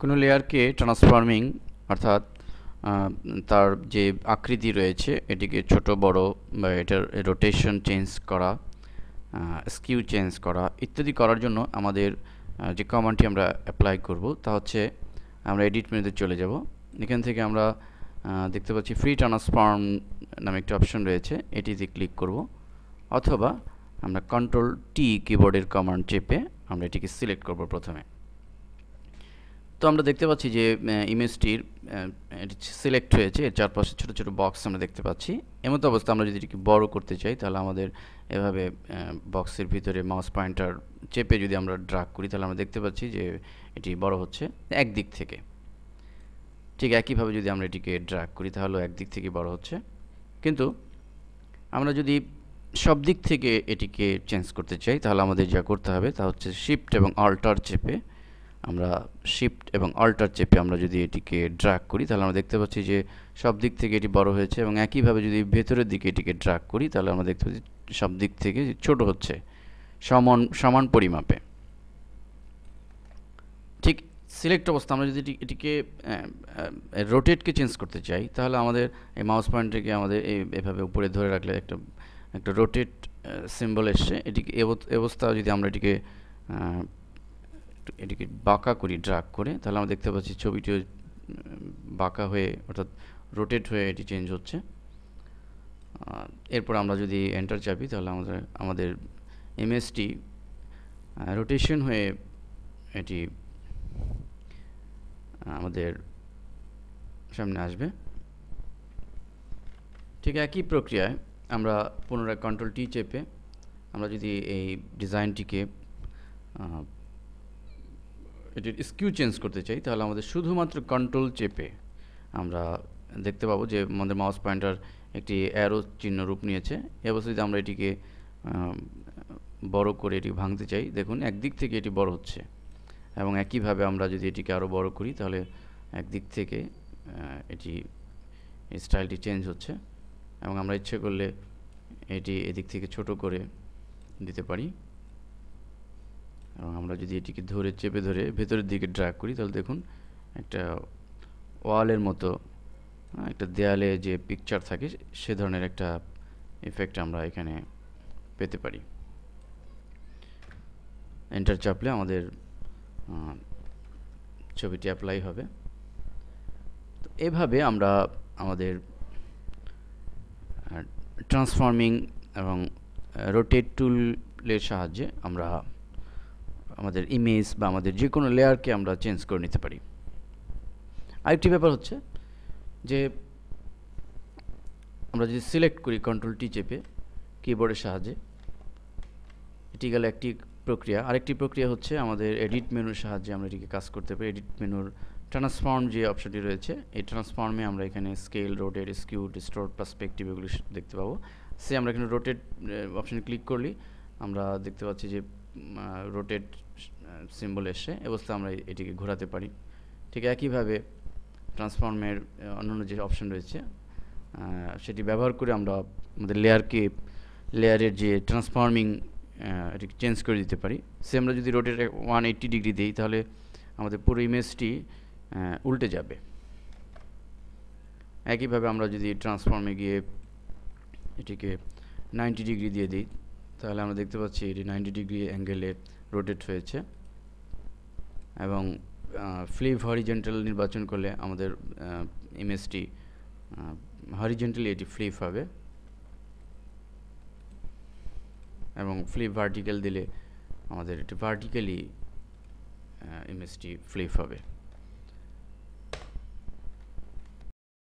কোনো লেয়ারকে ট্রান্সফর্মিং অর্থাৎ তার যে আকৃতি রয়েছে এটিকে ছোট বড় বা এটার রোটেশন চেঞ্জ করা স্কিউ চেঞ্জ করা ইত্যাদি করার জন্য আমাদের যে কমান্ডটি আমরা অ্যাপ্লাই করব তা হচ্ছে আমরা এডিট মেনুতে চলে যাব এখান থেকে আমরা দেখতে পাচ্ছি ফ্রি ট্রান্সফর্ম নামে একটি অপশন রয়েছে এটিতে ক্লিক করব অথবা আমরা কন্ট্রোল টি কিবোর্ডের কমান্ড চেপে আমরা এটিকে সিলেক্ট করব প্রথমে তো আমরা দেখতে পাচ্ছি যে ইমেজটির এটি সিলেক্ট হয়েছে এর চারপাশে ছোটো ছোটো বক্স আমরা দেখতে পাচ্ছি এমতো অবস্থা আমরা যদি এটিকে বড় করতে চাই তাহলে আমাদের এভাবে বক্সের ভিতরে মাউস পয়েন্টার চেপে যদি আমরা ড্রাগ করি তাহলে আমরা দেখতে পাচ্ছি যে এটি বড় হচ্ছে একদিক থেকে ঠিক একইভাবে যদি আমরা এটিকে ড্রাগ করি তাহলেও একদিক থেকে বড় হচ্ছে কিন্তু আমরা যদি সব দিক থেকে এটিকে চেঞ্জ করতে চাই তাহলে আমাদের যা করতে হবে তা হচ্ছে শিফট এবং অল্টার চেপে আমরা শিফট এবং অল্টার চেপে আমরা যদি এটিকে ড্রাগ করি তাহলে আমরা দেখতে পাচ্ছি যে সব দিক থেকে এটি বড় হয়েছে এবং একইভাবে যদি ভেতরের দিকে এটিকে ড্রাগ করি তাহলে আমরা দেখতে পাচ্ছি সব দিক থেকে ছোট হচ্ছে সমান সমান পরিমাপে ঠিক সিলেক্ট অবস্থা আমরা যদি এটিকে রোটেটকে চেঞ্জ করতে চাই তাহলে আমাদের এই মাউস পয়েন্টটিকে আমাদের এভাবে উপরে ধরে রাখলে একটা একটা রোটেট সিম্বল এসছে এটিকে অবস্থা যদি আমরা এটিকে একটু এটিকে বাঁকা করি ড্রাগ করে তাহলে আমরা দেখতে পাচ্ছি ছবিটি বাঁকা হয়ে অর্থাৎ রোটেট হয়ে এটি চেঞ্জ হচ্ছে এরপর আমরা যদি এন্টার চাপি তাহলে আমাদের আমাদের এমএসটি রোটেশন হয়ে এটি আমাদের সামনে আসবে ঠিক একই প্রক্রিয়ায় আমরা পুনরায় কন্ট্রোল টি চেপে আমরা যদি এই ডিজাইনটিকে এটির স্কিউ চেঞ্জ করতে চাই তাহলে আমাদের শুধুমাত্র কন্ট্রোল চেপে আমরা দেখতে পাবো যে আমাদের মাউস পয়েন্টার একটি অ্যারো চিহ্ন রূপ নিয়েছে অবশ্যই যদি আমরা এটিকে বড় করে এটি ভাঙতে চাই দেখুন একদিক থেকে এটি বড় হচ্ছে এবং একইভাবে আমরা যদি এটিকে আরও বড় করি তাহলে একদিক থেকে এটি স্টাইলটি চেঞ্জ হচ্ছে এবং আমরা ইচ্ছে করলে এটি এদিক থেকে ছোট করে দিতে পারি এবং আমরা যদি এটিকে ধরে চেপে ধরে ভেতরের দিকে ড্রাগ করি তাহলে দেখুন একটা ওয়ালের মতো হ্যাঁ, একটা দেয়ালে যে পিকচার থাকে সে ধরনের একটা ইফেক্ট আমরা এখানে পেতে পারি এন্টার চাপলে আমাদের ছবিটি অ্যাপ্লাই হবে তো এভাবে আমরা আমাদের ট্রান্সফর্মিং এবং রোটেট টুলের সাহায্যে আমরা আমাদের ইমেজ বা আমাদের যে কোনো লেয়ারকে আমরা চেঞ্জ করে নিতে পারি আরেকটি ব্যাপার হচ্ছে যে আমরা যদি সিলেক্ট করি কন্ট্রোল টি চেপে কিবোর্ডের সাহায্যে এটি গেল একটি প্রক্রিয়া আরেকটি প্রক্রিয়া হচ্ছে আমাদের এডিট মেনুর সাহায্যে আমরা এটিকে কাজ করতে পারি এডিট মেনুর ট্রান্সফর্ম যে অপশনটি রয়েছে এই ট্রান্সফর্মে আমরা এখানে scale rotate skew distort perspective এগুলি দেখতে পাবো সে আমরা এখানে রোটেট অপশানে ক্লিক করলে আমরা দেখতে পাচ্ছি যে রোটেট সিম্বল এসে অবস্থা আমরা এটিকে ঘোরাতে পারি ঠিক একইভাবে ট্রান্সফর্মের অন্যান্য যে অপশন রয়েছে সেটি ব্যবহার করে আমরা আমাদের লেয়ারকে লেয়ারের যে ট্রান্সফর্মিং এটিকে চেঞ্জ করে দিতে পারি সে আমরা যদি রোটেট ওয়ান এইট্টি ডিগ্রি দিই তাহলে আমাদের পুরো ইমেজটি উল্টে যাবে একইভাবে আমরা যদি ট্রান্সফর্মে গিয়ে এটিকে নাইনটি ডিগ্রি দিয়ে দিই তাহলে আমরা দেখতে পাচ্ছি এটি নাইনটি ডিগ্রি অ্যাঙ্গেলে রোটেট হয়েছে এবং ফ্লিপ হরিজেন্টাল নির্বাচন করলে আমাদের ইমেজটি হরিজেন্টালি এটি ফ্লিপ হবে এবং ফ্লিপ ভার্টিক্যাল দিলে আমাদের এটি ভার্টিক্যালি ইমেজটি ফ্লিপ হবে